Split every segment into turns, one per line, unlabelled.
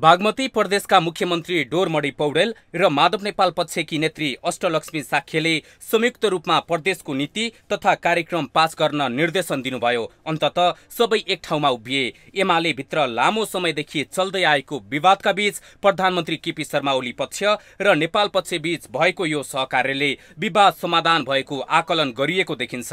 बागमती प्रदेशका मुख्यमन्त्री डोरमणि पौडेल र माधव नेपाल पक्षकी नेत्री अष्टलक्ष्मी साख्यले संयुक्त रूपमा प्रदेशको नीति तथा कार्यक्रम पास गर्न निर्देशन दिनुभयो अन्तत सबै एक ठाउँमा उभिए एमाले भित्र लामो समयदेखि चल्दै आएको विवादका बीच प्रधानमन्त्री केपी शर्मा ओली पक्ष र नेपाल पक्षबीच भएको यो सहकार्यले विवाद समाधान भएको आकलन गरिएको देखिन्छ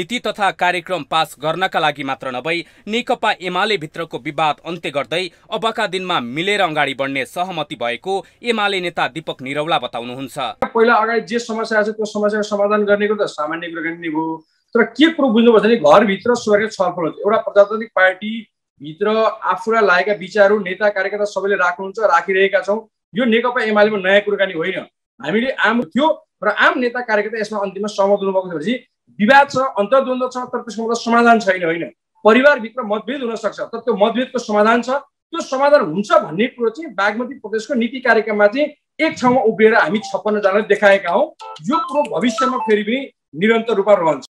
नीति तथा कार्यक्रम पास गर्नका लागि मात्र नभई नेकपा एमाले भित्रको विवाद अन्त्य गर्दै अबका दिनमा मिलेर अगाडि बढ्ने सहमति भएको एमाले नेता दीपक निरौला बताउनुहुन्छ
पहिला अगाडि जे समस्या छ त्यो समस्याको समाधान गर्नेको त सामान्य कुराकानी हो तर के कुरो बुझ्नुपर्छ भने घरभित्र स्वर्गीय छलफल हुन्छ एउटा प्रजातान्त्रिक पार्टीभित्र आफूलाई लागेका विचारहरू नेता कार्यकर्ता सबैले राख्नुहुन्छ राखिरहेका छौँ यो नेकपा एमालेमा नयाँ कुराकानी होइन हामीले आम थियो र आम नेता कार्यकर्ता यसमा अन्तिममा सहमत हुनुभएको छ भनेपछि विवाद छ अन्तर्द्वन्द छ तर त्यसको मतलब समाधान छैन होइन परिवारभित्र मतभेद हुनसक्छ तर त्यो मतभेदको समाधान छ त्यो समाधान हुन्छ भन्ने कुरो चाहिँ बागमती प्रदेशको नीति कार्यक्रममा चाहिँ एक ठाउँमा उभिएर हामी छप्पन्नजनाले देखाएका हौँ यो कुरो भविष्यमा फेरि पनि निरन्तर रूपमा रहन्छ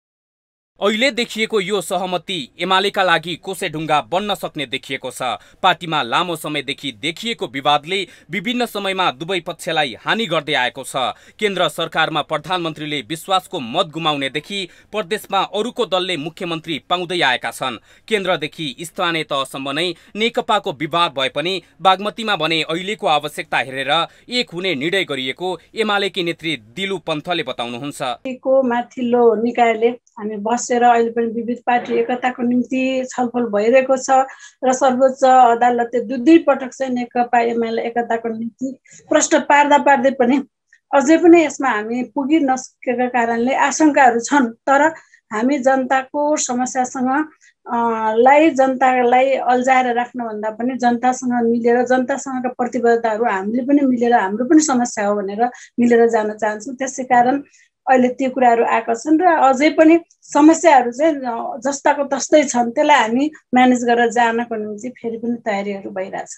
अहिले देखिएको यो सहमति एमालेका लागि कोसेढुङ्गा बन्न सक्ने देखिएको छ पार्टीमा लामो समयदेखि देखिएको विवादले विभिन्न समयमा दुवै पक्षलाई हानि गर्दै आएको छ केन्द्र सरकारमा प्रधानमन्त्रीले विश्वासको मत गुमाउनेदेखि प्रदेशमा अरूको दलले मुख्यमन्त्री पाउँदै आएका छन् केन्द्रदेखि स्थानीय तहसम्म नै नेकपाको विवाद भए पनि बागमतीमा भने अहिलेको आवश्यकता हेरेर एक हुने निर्णय गरिएको एमालेकी नेत्री दिलु पन्थले बताउनुहुन्छ
हामी बसेर अहिले पनि विविध पार्टी एकताको निम्ति छलफल भइरहेको छ र सर्वोच्च अदालतले दुई दुई पटक चाहिँ नेकपा एमाले एकताको निम्ति प्रश्न पार्दा पार्दै पनि अझै पनि यसमा हामी पुगि नसकेका कारणले आशङ्काहरू छन् तर हामी जनताको समस्यासँग लाई जनतालाई अल्झाएर राख्नुभन्दा पनि जनतासँग मिलेर जनतासँगका प्रतिबद्धताहरू हामीले पनि मिलेर हाम्रो पनि समस्या हो भनेर मिलेर जान चाहन्छौँ त्यसै कारण अहिले त्यो कुराहरू आएका छन् र अझै पनि समस्याहरू चाहिँ जस्ताको तस्तै छन् त्यसलाई हामी म्यानेज गरेर जानको निम्ति फेरि पनि तयारीहरू भइरहेछ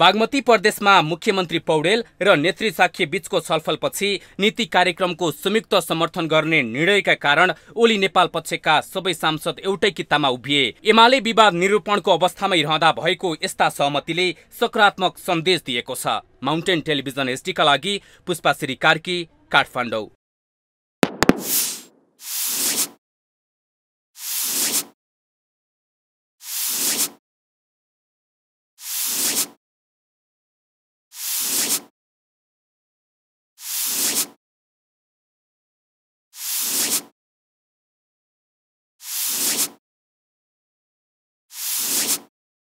बागमती प्रदेशमा मुख्यमन्त्री पौडेल र नेत्री साक्षी बीचको छलफलपछि नीति कार्यक्रमको संयुक्त समर्थन गर्ने निर्णयका कारण ओली नेपाल पक्षका सबै सांसद एउटै कितामा उभिए एमाले विवाद निरूपणको अवस्थामै रहँदा भएको यस्ता सहमतिले सकारात्मक सन्देश दिएको छ माउन्टेन टेलिभिजन एसडीका लागि पुष्पाश्री
कार्की काठमाडौँ